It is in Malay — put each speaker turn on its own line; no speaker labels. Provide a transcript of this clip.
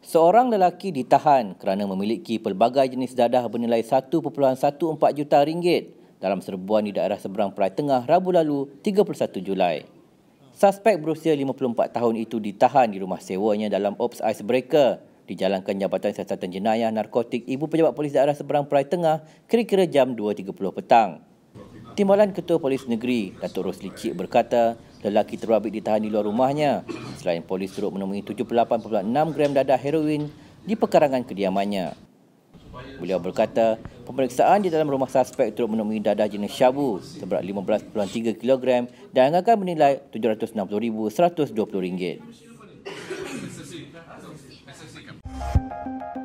Seorang lelaki ditahan kerana memiliki pelbagai jenis dadah bernilai 1.14 juta ringgit dalam serbuan di daerah seberang Perai Tengah Rabu lalu 31 Julai. Suspek berusia 54 tahun itu ditahan di rumah sewanya dalam Ops icebreaker dijalankan Jabatan Siasatan Jenayah Narkotik Ibu Pejabat Polis Daerah Seberang Perai Tengah kira-kira jam 2.30 petang. Timbalan Ketua Polis Negeri, Datuk Rosli Cik berkata, lelaki terbabit ditahan di luar rumahnya Selain polis turut menemui 78.6 gram dadah heroin di pekarangan kediamannya. Beliau berkata, pemeriksaan di dalam rumah suspek turut menemui dadah jenis syabu seberat 15.3 kg dan anggarkan menilai RM760,120.
Thank